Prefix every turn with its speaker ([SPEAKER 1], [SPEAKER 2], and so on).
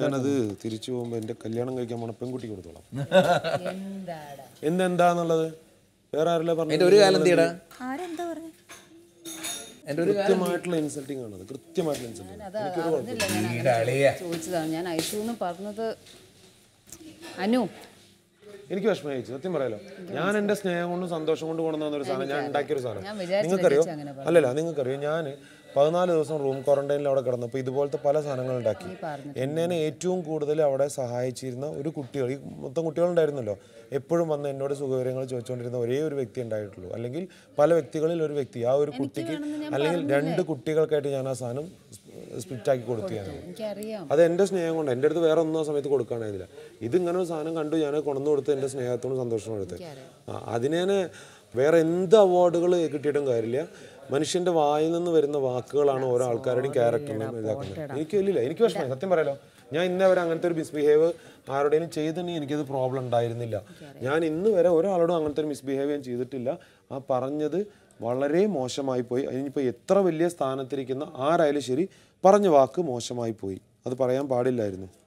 [SPEAKER 1] ഞാനത് തിരിച്ചു പോകുമ്പോ എൻ്റെ കല്യാണം കഴിക്കാൻ പോണ പെൺകുട്ടി കൊടുത്തോളാം എന്തെന്താന്നുള്ളത് വേറെ ആരല്ലേ പറഞ്ഞു
[SPEAKER 2] ഒരു കാലം
[SPEAKER 1] ഇൻസൾട്ടിങ് ആണ്
[SPEAKER 2] ചോദിച്ചതാണ് ഞാൻ പറഞ്ഞത് അനു
[SPEAKER 1] എനിക്ക് വിഷമം അയച്ചു സത്യം പറയാലോ ഞാൻ എൻ്റെ സ്നേഹം കൊണ്ടും സന്തോഷം കൊണ്ടും കൊണ്ടുവന്ന ഒരു സാധനം ഞാൻ ഉണ്ടാക്കിയ ഒരു സാധനം നിങ്ങൾക്കറിയോ അല്ലല്ല നിങ്ങൾക്കറിയോ ഞാൻ പതിനാല് ദിവസം റൂം ക്വാറന്റൈനിൽ അവിടെ അപ്പോൾ ഇതുപോലത്തെ പല സാധനങ്ങൾ ഉണ്ടാക്കി എന്നെ ഏറ്റവും കൂടുതൽ അവിടെ സഹായിച്ചിരുന്ന ഒരു കുട്ടികൾ ഈ മൊത്തം കുട്ടികളുണ്ടായിരുന്നല്ലോ എപ്പോഴും വന്ന് എന്നോട് സുഖവിവരങ്ങൾ ചോദിച്ചുകൊണ്ടിരുന്ന ഒരേ ഒരു വ്യക്തി ഉണ്ടായിട്ടുള്ളൂ അല്ലെങ്കിൽ പല വ്യക്തികളിൽ ഒരു വ്യക്തി ആ ഒരു കുട്ടിക്ക് അല്ലെങ്കിൽ രണ്ട് കുട്ടികൾക്കായിട്ട് ഞാൻ ആ സാധനം സ്പ്ലിറ്റ് ആക്കി കൊടുത്തു അത് എൻ്റെ സ്നേഹം കൊണ്ട് എൻ്റെ അടുത്ത് വേറെ ഒന്നും സമയത്ത് കൊടുക്കാനായിരുന്നില്ല ഇതിങ്ങനെ ഒരു സാധനം കണ്ടു ഞാൻ കൊണ്ടു കൊടുത്ത് എൻ്റെ സ്നേഹത്തോടും സന്തോഷവും എടുത്ത് അതിനെ വേറെ എന്ത് അവാർഡുകൾ കിട്ടിയിട്ടും കാര്യമില്ല മനുഷ്യന്റെ വായിൽ നിന്ന് വരുന്ന വാക്കുകളാണ് ഓരോ ആൾക്കാരുടെയും ക്യാരക്ടറിനും ഇതാക്കുന്നത് എനിക്ക് വലിയ എനിക്ക് വിഷമം സത്യം പറയാലോ ഞാൻ ഇന്നേ വരെ അങ്ങനത്തെ ഒരു മിസ്ബിഹേവ് ആരുടെയും ചെയ്തിട്ടുണ്ടെങ്കിൽ എനിക്കത് പ്രോബ്ലം ഉണ്ടായിരുന്നില്ല ഞാൻ ഇന്ന് വരെ ഒരാളോടും അങ്ങനത്തെ ഒരു മിസ്ബിഹേവ് ഞാൻ ചെയ്തിട്ടില്ല ആ പറഞ്ഞത് വളരെ മോശമായി പോയി അതിനിപ്പോൾ എത്ര വലിയ സ്ഥാനത്തിരിക്കുന്ന ആരായാലും ശരി പറഞ്ഞ വാക്ക് മോശമായി പോയി അത് പറയാൻ പാടില്ലായിരുന്നു